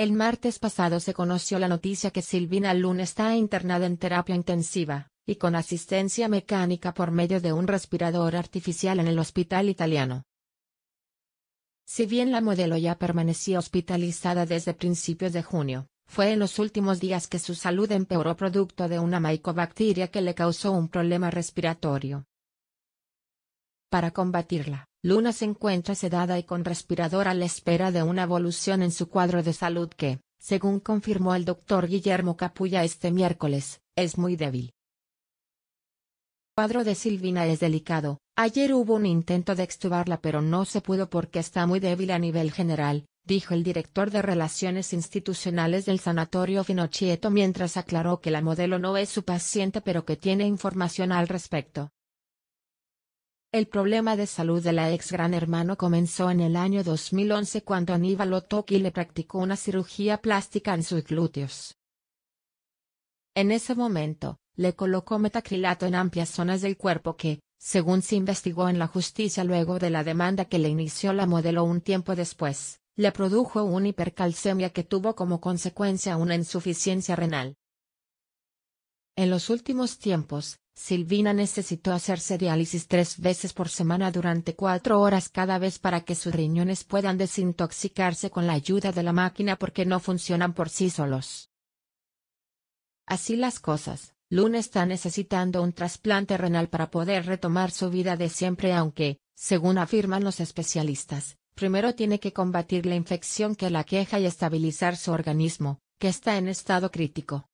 El martes pasado se conoció la noticia que Silvina Luna está internada en terapia intensiva, y con asistencia mecánica por medio de un respirador artificial en el hospital italiano. Si bien la modelo ya permanecía hospitalizada desde principios de junio, fue en los últimos días que su salud empeoró producto de una mycobacteria que le causó un problema respiratorio. Para combatirla, Luna se encuentra sedada y con respirador a la espera de una evolución en su cuadro de salud que, según confirmó el doctor Guillermo Capulla este miércoles, es muy débil. El cuadro de Silvina es delicado, ayer hubo un intento de extubarla pero no se pudo porque está muy débil a nivel general, dijo el director de Relaciones Institucionales del Sanatorio Finochieto mientras aclaró que la modelo no es su paciente pero que tiene información al respecto. El problema de salud de la ex gran hermano comenzó en el año 2011 cuando Aníbal Otoki le practicó una cirugía plástica en sus glúteos. En ese momento, le colocó metacrilato en amplias zonas del cuerpo que, según se investigó en la justicia luego de la demanda que le inició la modelo un tiempo después, le produjo una hipercalcemia que tuvo como consecuencia una insuficiencia renal. En los últimos tiempos, Silvina necesitó hacerse diálisis tres veces por semana durante cuatro horas cada vez para que sus riñones puedan desintoxicarse con la ayuda de la máquina porque no funcionan por sí solos. Así las cosas, Luna está necesitando un trasplante renal para poder retomar su vida de siempre aunque, según afirman los especialistas, primero tiene que combatir la infección que la queja y estabilizar su organismo, que está en estado crítico.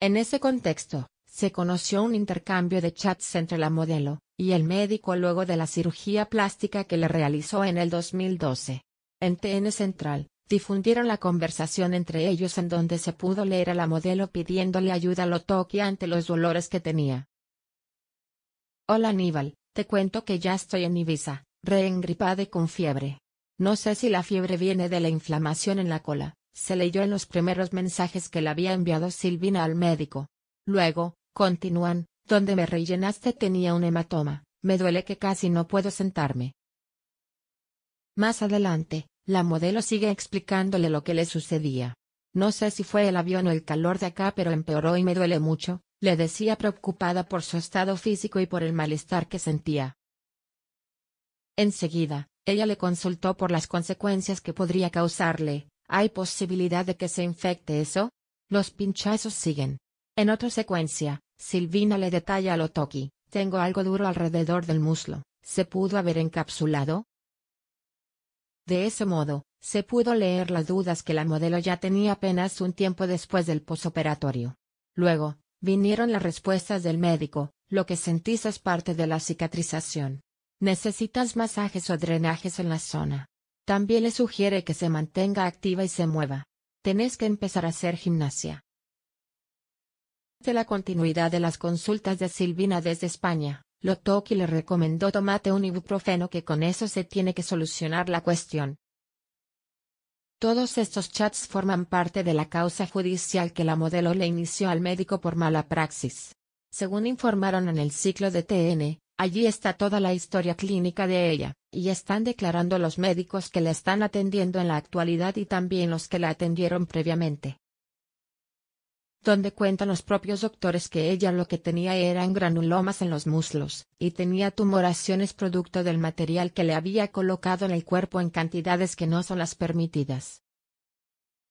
En ese contexto, se conoció un intercambio de chats entre la modelo y el médico luego de la cirugía plástica que le realizó en el 2012. En TN Central, difundieron la conversación entre ellos en donde se pudo leer a la modelo pidiéndole ayuda a Lotoki ante los dolores que tenía. Hola Aníbal, te cuento que ya estoy en Ibiza, reengripada y con fiebre. No sé si la fiebre viene de la inflamación en la cola, se leyó en los primeros mensajes que le había enviado Silvina al médico. Luego, Continúan, donde me rellenaste tenía un hematoma, me duele que casi no puedo sentarme. Más adelante, la modelo sigue explicándole lo que le sucedía. No sé si fue el avión o el calor de acá pero empeoró y me duele mucho, le decía preocupada por su estado físico y por el malestar que sentía. Enseguida, ella le consultó por las consecuencias que podría causarle. ¿Hay posibilidad de que se infecte eso? Los pinchazos siguen, en otra secuencia, Silvina le detalla a Lotoki, tengo algo duro alrededor del muslo, ¿se pudo haber encapsulado? De ese modo, se pudo leer las dudas que la modelo ya tenía apenas un tiempo después del posoperatorio. Luego, vinieron las respuestas del médico, lo que sentís es parte de la cicatrización. Necesitas masajes o drenajes en la zona. También le sugiere que se mantenga activa y se mueva. Tenés que empezar a hacer gimnasia la continuidad de las consultas de Silvina desde España, y le recomendó tomate un ibuprofeno que con eso se tiene que solucionar la cuestión. Todos estos chats forman parte de la causa judicial que la modelo le inició al médico por mala praxis. Según informaron en el ciclo de TN, allí está toda la historia clínica de ella, y están declarando los médicos que la están atendiendo en la actualidad y también los que la atendieron previamente donde cuentan los propios doctores que ella lo que tenía eran granulomas en los muslos, y tenía tumoraciones producto del material que le había colocado en el cuerpo en cantidades que no son las permitidas.